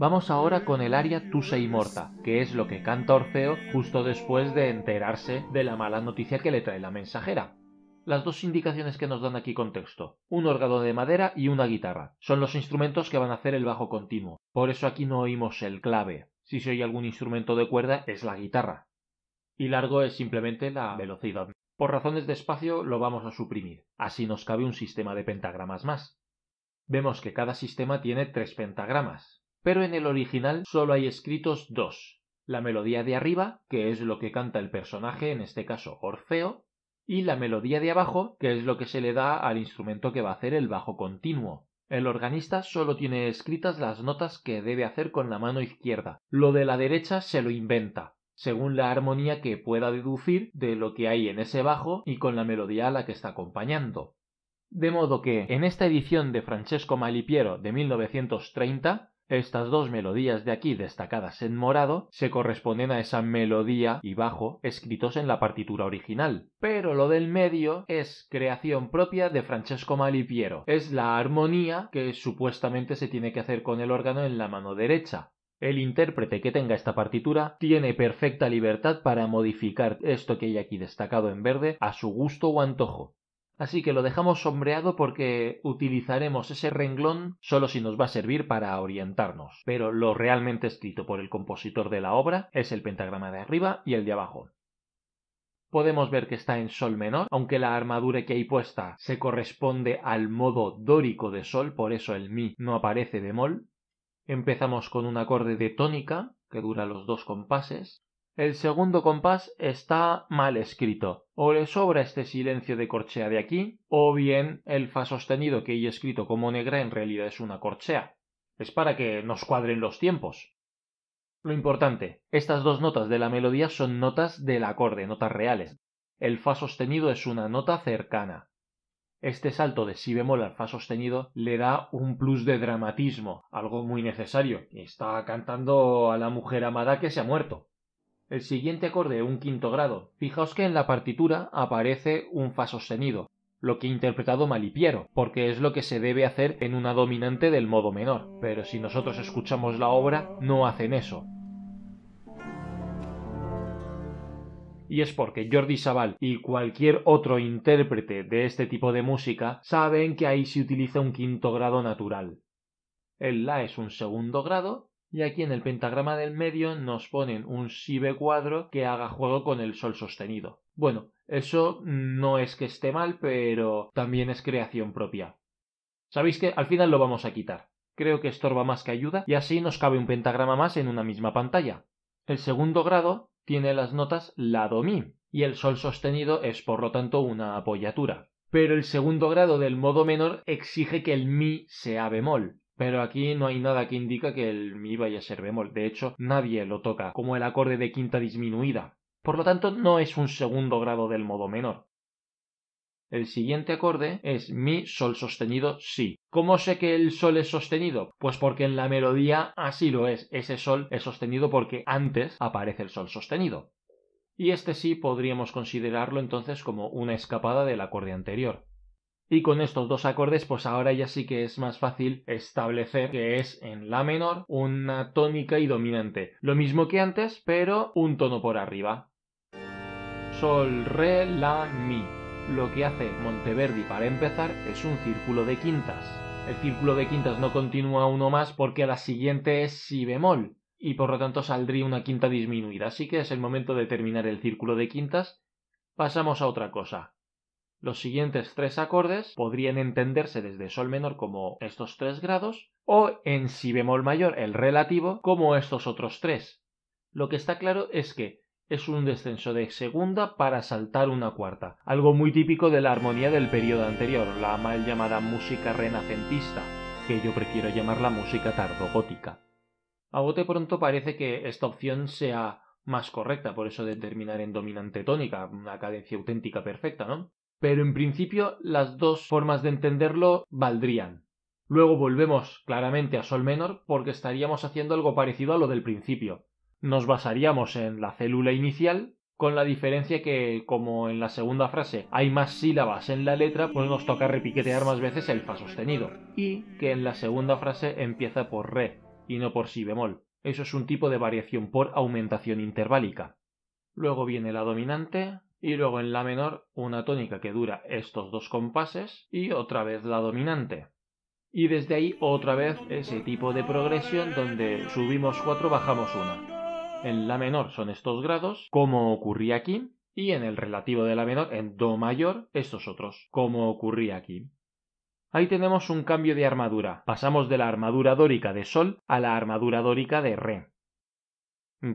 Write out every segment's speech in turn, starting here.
Vamos ahora con el aria Tusa y Morta, que es lo que canta Orfeo justo después de enterarse de la mala noticia que le trae la mensajera. Las dos indicaciones que nos dan aquí contexto, un órgano de madera y una guitarra, son los instrumentos que van a hacer el bajo continuo, por eso aquí no oímos el clave, si se oye algún instrumento de cuerda es la guitarra. Y largo es simplemente la velocidad. Por razones de espacio lo vamos a suprimir, así nos cabe un sistema de pentagramas más. Vemos que cada sistema tiene tres pentagramas, pero en el original solo hay escritos dos, la melodía de arriba, que es lo que canta el personaje, en este caso Orfeo, y la melodía de abajo, que es lo que se le da al instrumento que va a hacer el bajo continuo. El organista solo tiene escritas las notas que debe hacer con la mano izquierda. Lo de la derecha se lo inventa, según la armonía que pueda deducir de lo que hay en ese bajo y con la melodía a la que está acompañando. De modo que, en esta edición de Francesco Malipiero de 1930, estas dos melodías de aquí destacadas en morado se corresponden a esa melodía y bajo escritos en la partitura original, pero lo del medio es creación propia de Francesco Malipiero. Es la armonía que supuestamente se tiene que hacer con el órgano en la mano derecha, el intérprete que tenga esta partitura tiene perfecta libertad para modificar esto que hay aquí destacado en verde a su gusto o antojo. Así que lo dejamos sombreado porque utilizaremos ese renglón solo si nos va a servir para orientarnos, pero lo realmente escrito por el compositor de la obra es el pentagrama de arriba y el de abajo. Podemos ver que está en sol menor, aunque la armadura que hay puesta se corresponde al modo dórico de sol, por eso el mi no aparece bemol. Empezamos con un acorde de tónica, que dura los dos compases, el segundo compás está mal escrito. O le sobra este silencio de corchea de aquí, o bien el fa sostenido que he escrito como negra en realidad es una corchea. Es para que nos cuadren los tiempos. Lo importante, estas dos notas de la melodía son notas del acorde, notas reales. El fa sostenido es una nota cercana. Este salto de si bemol al fa sostenido le da un plus de dramatismo, algo muy necesario. Está cantando a la mujer amada que se ha muerto. El siguiente acorde, un quinto grado. Fijaos que en la partitura aparece un fa sostenido, lo que he interpretado Malipiero, porque es lo que se debe hacer en una dominante del modo menor, pero si nosotros escuchamos la obra, no hacen eso. Y es porque Jordi Sabal y cualquier otro intérprete de este tipo de música saben que ahí se utiliza un quinto grado natural. El La es un segundo grado y aquí en el pentagrama del medio nos ponen un si b cuadro que haga juego con el sol sostenido. Bueno, eso no es que esté mal, pero también es creación propia. ¿Sabéis que Al final lo vamos a quitar. Creo que estorba más que ayuda y así nos cabe un pentagrama más en una misma pantalla. El segundo grado tiene las notas la do mi y el sol sostenido es por lo tanto una apoyatura. Pero el segundo grado del modo menor exige que el mi sea bemol, pero aquí no hay nada que indica que el mi vaya a ser bemol. De hecho, nadie lo toca, como el acorde de quinta disminuida. Por lo tanto, no es un segundo grado del modo menor. El siguiente acorde es mi sol sostenido si. ¿Cómo sé que el sol es sostenido? Pues porque en la melodía así lo es. Ese sol es sostenido porque antes aparece el sol sostenido. Y este sí podríamos considerarlo entonces como una escapada del acorde anterior. Y con estos dos acordes, pues ahora ya sí que es más fácil establecer que es en La menor una tónica y dominante. Lo mismo que antes, pero un tono por arriba. Sol, Re, La, Mi. Lo que hace Monteverdi para empezar es un círculo de quintas. El círculo de quintas no continúa uno más porque la siguiente es Si bemol y por lo tanto saldría una quinta disminuida. Así que es el momento de terminar el círculo de quintas. Pasamos a otra cosa. Los siguientes tres acordes podrían entenderse desde sol menor como estos tres grados o en si bemol mayor el relativo como estos otros tres. Lo que está claro es que es un descenso de segunda para saltar una cuarta, algo muy típico de la armonía del periodo anterior, la mal llamada música renacentista, que yo prefiero llamar la música tardogótica. A bote pronto parece que esta opción sea más correcta, por eso de terminar en dominante tónica, una cadencia auténtica perfecta, ¿no? pero en principio las dos formas de entenderlo valdrían. Luego volvemos claramente a Sol menor porque estaríamos haciendo algo parecido a lo del principio. Nos basaríamos en la célula inicial, con la diferencia que, como en la segunda frase hay más sílabas en la letra, pues nos toca repiquetear más veces el fa sostenido. Y que en la segunda frase empieza por re y no por si bemol. Eso es un tipo de variación por aumentación interválica. Luego viene la dominante, y luego en la menor una tónica que dura estos dos compases y otra vez la dominante. Y desde ahí otra vez ese tipo de progresión donde subimos cuatro, bajamos una. En la menor son estos grados, como ocurría aquí, y en el relativo de la menor, en do mayor, estos otros, como ocurría aquí. Ahí tenemos un cambio de armadura. Pasamos de la armadura dórica de sol a la armadura dórica de re.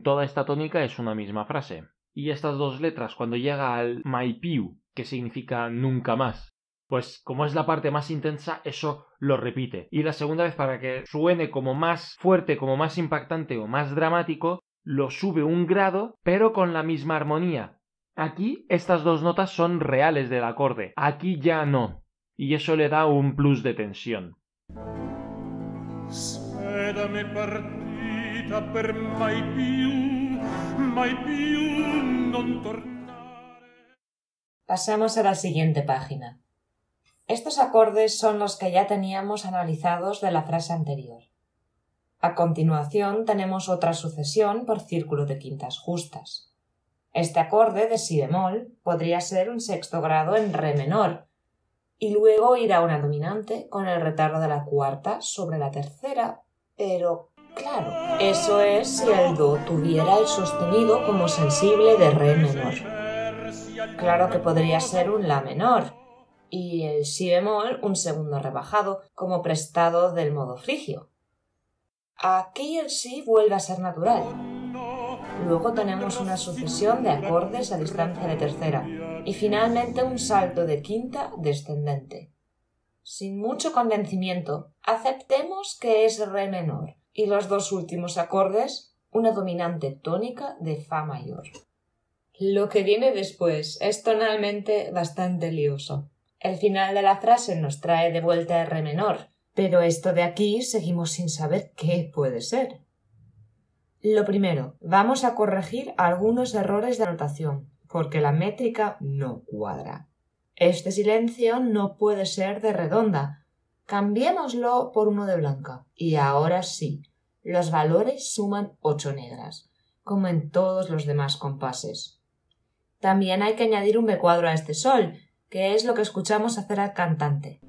Toda esta tónica es una misma frase y estas dos letras cuando llega al Maipiu, que significa nunca más. Pues como es la parte más intensa, eso lo repite. Y la segunda vez para que suene como más fuerte, como más impactante o más dramático, lo sube un grado, pero con la misma armonía. Aquí estas dos notas son reales del acorde, aquí ya no. Y eso le da un plus de tensión. Espérame per Pasamos a la siguiente página. Estos acordes son los que ya teníamos analizados de la frase anterior. A continuación tenemos otra sucesión por círculo de quintas justas. Este acorde de si bemol podría ser un sexto grado en re menor, y luego ir a una dominante con el retardo de la cuarta sobre la tercera, pero Claro, eso es si el do tuviera el sostenido como sensible de re menor. Claro que podría ser un la menor y el si bemol un segundo rebajado como prestado del modo frigio. Aquí el si vuelve a ser natural. Luego tenemos una sucesión de acordes a distancia de tercera y finalmente un salto de quinta descendente. Sin mucho convencimiento, aceptemos que es re menor y los dos últimos acordes una dominante tónica de Fa mayor. Lo que viene después es tonalmente bastante lioso. El final de la frase nos trae de vuelta a re menor, pero esto de aquí seguimos sin saber qué puede ser. Lo primero, vamos a corregir algunos errores de anotación, porque la métrica no cuadra. Este silencio no puede ser de redonda, Cambiémoslo por uno de blanca. Y ahora sí, los valores suman ocho negras, como en todos los demás compases. También hay que añadir un becuadro a este sol, que es lo que escuchamos hacer al cantante.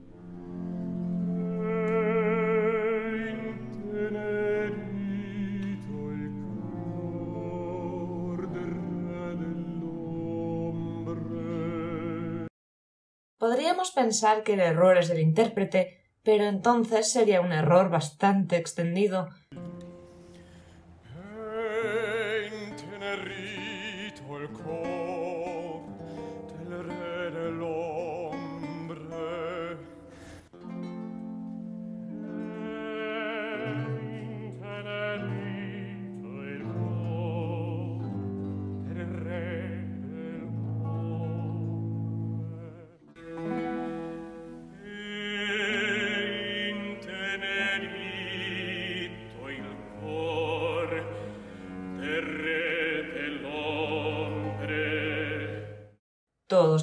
Podríamos pensar que el error es del intérprete pero entonces sería un error bastante extendido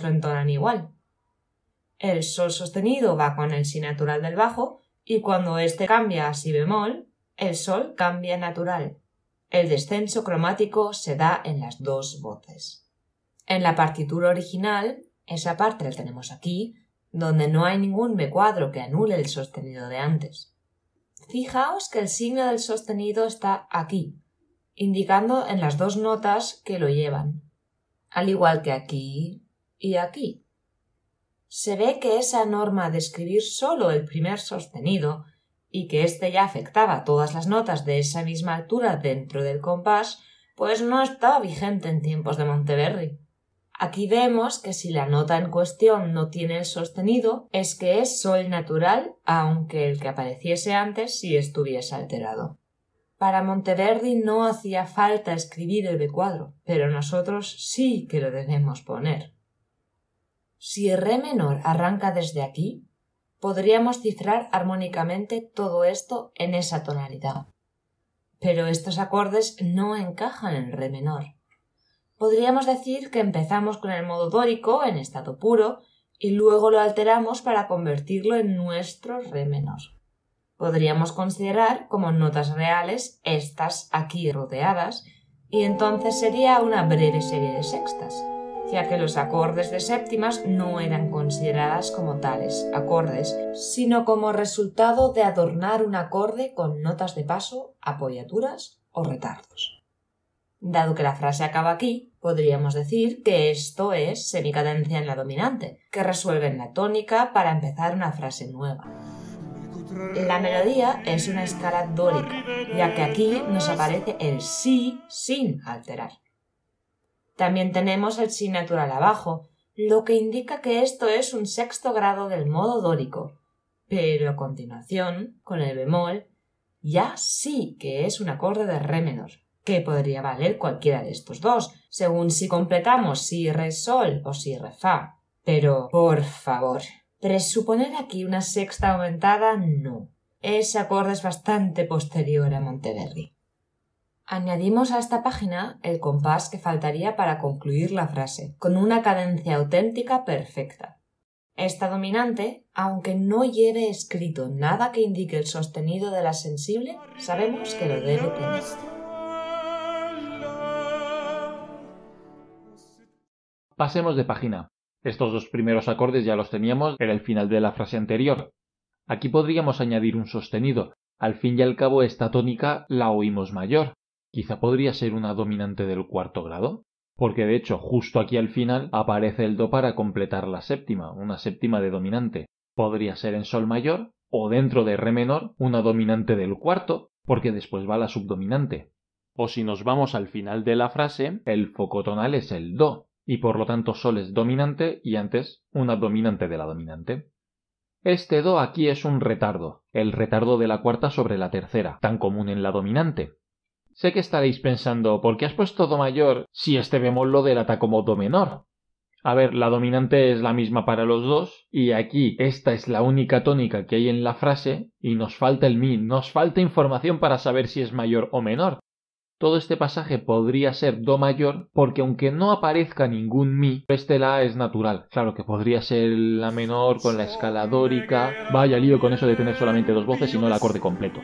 lo entonan igual. El sol sostenido va con el si natural del bajo y cuando este cambia a si bemol, el sol cambia natural. El descenso cromático se da en las dos voces. En la partitura original, esa parte la tenemos aquí, donde no hay ningún b cuadro que anule el sostenido de antes. Fijaos que el signo del sostenido está aquí, indicando en las dos notas que lo llevan. Al igual que aquí, y aquí. Se ve que esa norma de escribir solo el primer sostenido y que éste ya afectaba todas las notas de esa misma altura dentro del compás, pues no estaba vigente en tiempos de Monteverdi. Aquí vemos que si la nota en cuestión no tiene el sostenido, es que es sol natural, aunque el que apareciese antes sí estuviese alterado. Para Monteverdi no hacía falta escribir el b cuadro, pero nosotros sí que lo debemos poner. Si re menor arranca desde aquí, podríamos cifrar armónicamente todo esto en esa tonalidad. Pero estos acordes no encajan en re menor. Podríamos decir que empezamos con el modo dórico en estado puro y luego lo alteramos para convertirlo en nuestro re menor. Podríamos considerar como notas reales estas aquí rodeadas y entonces sería una breve serie de sextas ya que los acordes de séptimas no eran consideradas como tales acordes, sino como resultado de adornar un acorde con notas de paso, apoyaturas o retardos. Dado que la frase acaba aquí, podríamos decir que esto es semicadencia en la dominante, que resuelve en la tónica para empezar una frase nueva. La melodía es una escala dórica, ya que aquí nos aparece el sí sin alterar. También tenemos el si natural abajo, lo que indica que esto es un sexto grado del modo dórico. Pero a continuación, con el bemol, ya sí que es un acorde de re menor, que podría valer cualquiera de estos dos, según si completamos si re sol o si re fa. Pero, por favor, presuponer aquí una sexta aumentada no. Ese acorde es bastante posterior a Monteverdi. Añadimos a esta página el compás que faltaría para concluir la frase, con una cadencia auténtica perfecta. Esta dominante, aunque no lleve escrito nada que indique el sostenido de la sensible, sabemos que lo debe tener. Pasemos de página. Estos dos primeros acordes ya los teníamos en el final de la frase anterior. Aquí podríamos añadir un sostenido. Al fin y al cabo esta tónica la oímos mayor. Quizá podría ser una dominante del cuarto grado, porque de hecho justo aquí al final aparece el Do para completar la séptima, una séptima de dominante. Podría ser en Sol mayor o dentro de Re menor una dominante del cuarto, porque después va la subdominante. O si nos vamos al final de la frase, el foco tonal es el Do, y por lo tanto Sol es dominante y antes una dominante de la dominante. Este Do aquí es un retardo, el retardo de la cuarta sobre la tercera, tan común en la dominante. Sé que estaréis pensando, ¿por qué has puesto Do mayor si este bemol lo delata como Do menor? A ver, la dominante es la misma para los dos, y aquí esta es la única tónica que hay en la frase, y nos falta el mi, nos falta información para saber si es mayor o menor. Todo este pasaje podría ser Do mayor, porque aunque no aparezca ningún mi, este la es natural. Claro que podría ser la menor con la escala dórica. Vaya lío con eso de tener solamente dos voces y no el acorde completo.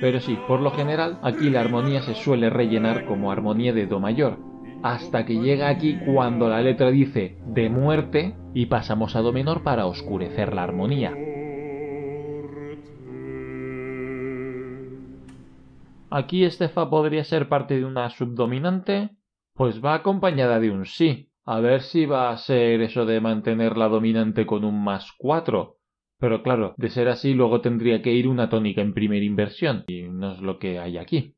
Pero sí, por lo general, aquí la armonía se suele rellenar como armonía de Do mayor, hasta que llega aquí cuando la letra dice de muerte y pasamos a Do menor para oscurecer la armonía. Aquí este Fa podría ser parte de una subdominante, pues va acompañada de un sí. A ver si va a ser eso de mantener la dominante con un más 4, pero claro, de ser así luego tendría que ir una tónica en primera inversión, y no es lo que hay aquí.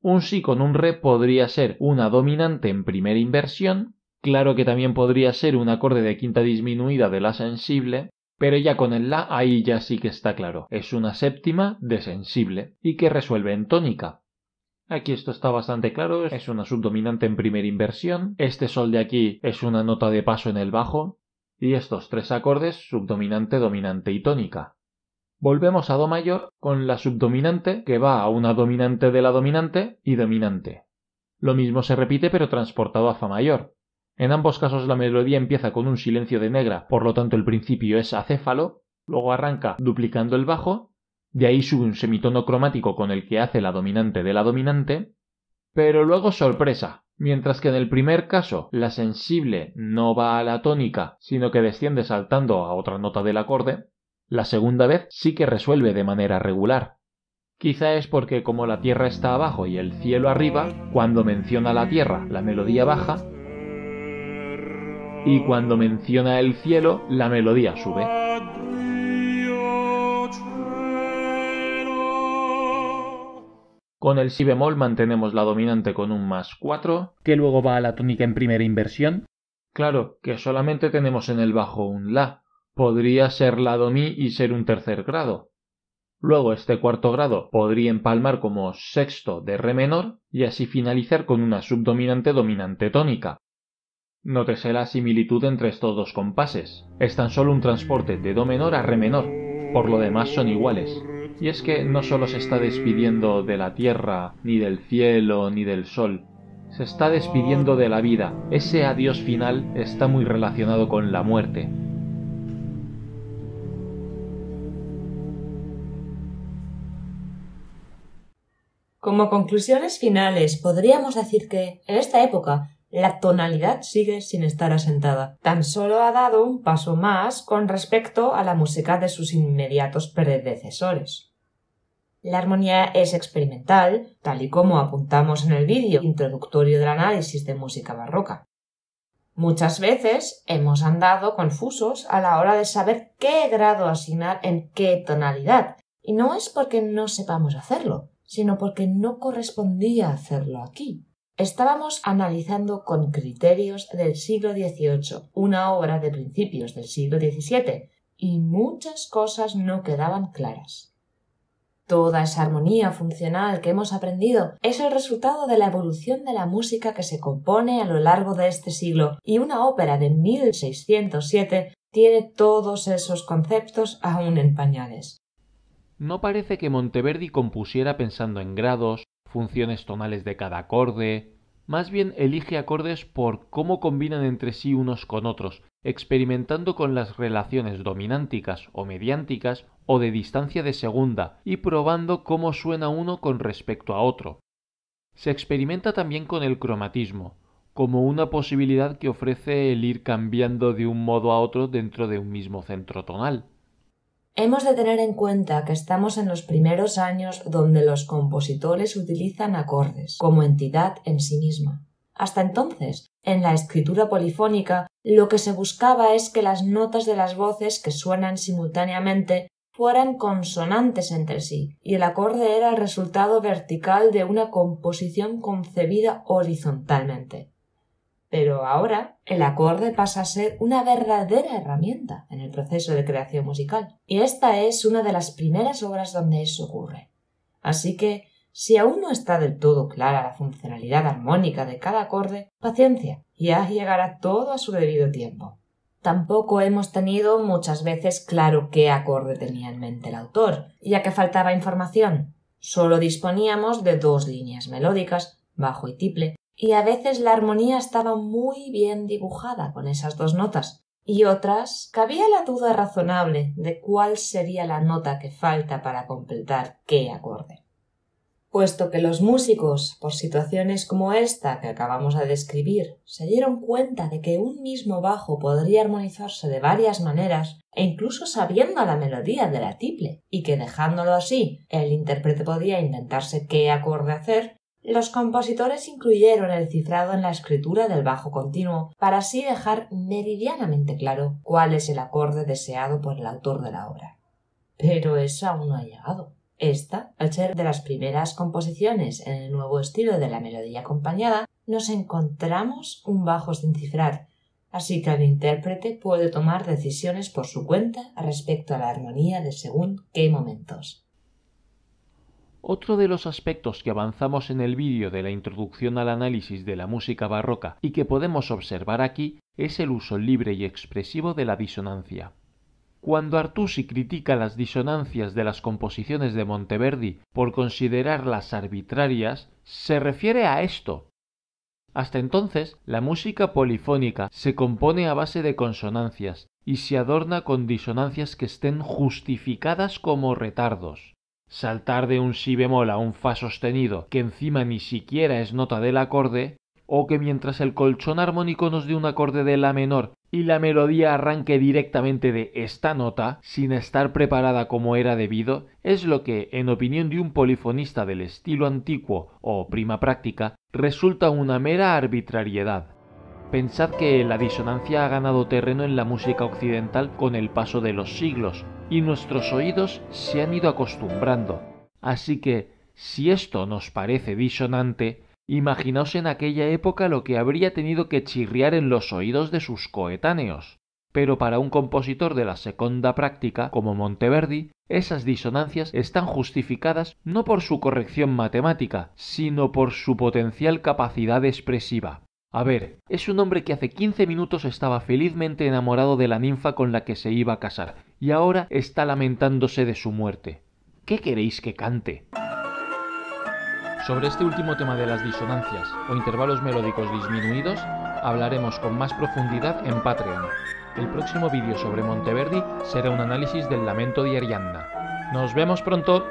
Un sí con un re podría ser una dominante en primera inversión, claro que también podría ser un acorde de quinta disminuida de la sensible, pero ya con el la ahí ya sí que está claro, es una séptima de sensible y que resuelve en tónica. Aquí esto está bastante claro, es una subdominante en primera inversión, este sol de aquí es una nota de paso en el bajo, y estos tres acordes subdominante, dominante y tónica. Volvemos a Do mayor con la subdominante que va a una dominante de la dominante y dominante. Lo mismo se repite pero transportado a Fa mayor. En ambos casos la melodía empieza con un silencio de negra, por lo tanto el principio es acéfalo, luego arranca duplicando el bajo, de ahí sube un semitono cromático con el que hace la dominante de la dominante, pero luego sorpresa, Mientras que en el primer caso la sensible no va a la tónica, sino que desciende saltando a otra nota del acorde, la segunda vez sí que resuelve de manera regular. Quizá es porque como la tierra está abajo y el cielo arriba, cuando menciona la tierra la melodía baja y cuando menciona el cielo la melodía sube. Con el si bemol mantenemos la dominante con un más 4. Que luego va a la tónica en primera inversión. Claro, que solamente tenemos en el bajo un la. Podría ser la do mi y ser un tercer grado. Luego este cuarto grado podría empalmar como sexto de re menor y así finalizar con una subdominante dominante tónica. Nótese la similitud entre estos dos compases. Es tan solo un transporte de do menor a re menor. Por lo demás son iguales. Y es que no solo se está despidiendo de la tierra, ni del cielo, ni del sol, se está despidiendo de la vida. Ese adiós final está muy relacionado con la muerte. Como conclusiones finales, podríamos decir que, en esta época, la tonalidad sigue sin estar asentada. Tan solo ha dado un paso más con respecto a la música de sus inmediatos predecesores. La armonía es experimental, tal y como apuntamos en el vídeo introductorio del análisis de música barroca. Muchas veces hemos andado confusos a la hora de saber qué grado asignar en qué tonalidad, y no es porque no sepamos hacerlo, sino porque no correspondía hacerlo aquí. Estábamos analizando con criterios del siglo XVIII una obra de principios del siglo XVII y muchas cosas no quedaban claras. Toda esa armonía funcional que hemos aprendido es el resultado de la evolución de la música que se compone a lo largo de este siglo y una ópera de 1607 tiene todos esos conceptos aún en pañales. No parece que Monteverdi compusiera pensando en grados, funciones tonales de cada acorde, más bien elige acordes por cómo combinan entre sí unos con otros, experimentando con las relaciones dominánticas o mediánticas o de distancia de segunda y probando cómo suena uno con respecto a otro. Se experimenta también con el cromatismo, como una posibilidad que ofrece el ir cambiando de un modo a otro dentro de un mismo centro tonal. Hemos de tener en cuenta que estamos en los primeros años donde los compositores utilizan acordes como entidad en sí misma. Hasta entonces, en la escritura polifónica, lo que se buscaba es que las notas de las voces que suenan simultáneamente fueran consonantes entre sí, y el acorde era el resultado vertical de una composición concebida horizontalmente. Pero ahora el acorde pasa a ser una verdadera herramienta en el proceso de creación musical. Y esta es una de las primeras obras donde eso ocurre. Así que, si aún no está del todo clara la funcionalidad armónica de cada acorde, paciencia, ya llegará todo a su debido tiempo. Tampoco hemos tenido muchas veces claro qué acorde tenía en mente el autor, ya que faltaba información. Solo disponíamos de dos líneas melódicas, bajo y tiple, y a veces la armonía estaba muy bien dibujada con esas dos notas, y otras cabía la duda razonable de cuál sería la nota que falta para completar qué acorde. Puesto que los músicos, por situaciones como esta que acabamos de describir, se dieron cuenta de que un mismo bajo podría armonizarse de varias maneras, e incluso sabiendo la melodía de la tiple, y que dejándolo así, el intérprete podía inventarse qué acorde hacer, los compositores incluyeron el cifrado en la escritura del bajo continuo para así dejar meridianamente claro cuál es el acorde deseado por el autor de la obra. Pero eso aún no ha llegado. Esta, al ser de las primeras composiciones en el nuevo estilo de la melodía acompañada, nos encontramos un bajo sin cifrar, así que el intérprete puede tomar decisiones por su cuenta respecto a la armonía de según qué momentos. Otro de los aspectos que avanzamos en el vídeo de la introducción al análisis de la música barroca y que podemos observar aquí es el uso libre y expresivo de la disonancia. Cuando Artusi critica las disonancias de las composiciones de Monteverdi por considerarlas arbitrarias, se refiere a esto. Hasta entonces, la música polifónica se compone a base de consonancias y se adorna con disonancias que estén justificadas como retardos saltar de un si bemol a un fa sostenido, que encima ni siquiera es nota del acorde, o que mientras el colchón armónico nos dé un acorde de la menor y la melodía arranque directamente de esta nota, sin estar preparada como era debido, es lo que, en opinión de un polifonista del estilo antiguo o prima práctica, resulta una mera arbitrariedad. Pensad que la disonancia ha ganado terreno en la música occidental con el paso de los siglos y nuestros oídos se han ido acostumbrando. Así que, si esto nos parece disonante, imaginaos en aquella época lo que habría tenido que chirriar en los oídos de sus coetáneos. Pero para un compositor de la segunda práctica, como Monteverdi, esas disonancias están justificadas no por su corrección matemática, sino por su potencial capacidad expresiva. A ver, es un hombre que hace 15 minutos estaba felizmente enamorado de la ninfa con la que se iba a casar, y ahora está lamentándose de su muerte. ¿Qué queréis que cante? Sobre este último tema de las disonancias o intervalos melódicos disminuidos, hablaremos con más profundidad en Patreon. El próximo vídeo sobre Monteverdi será un análisis del lamento de Arianna. ¡Nos vemos pronto!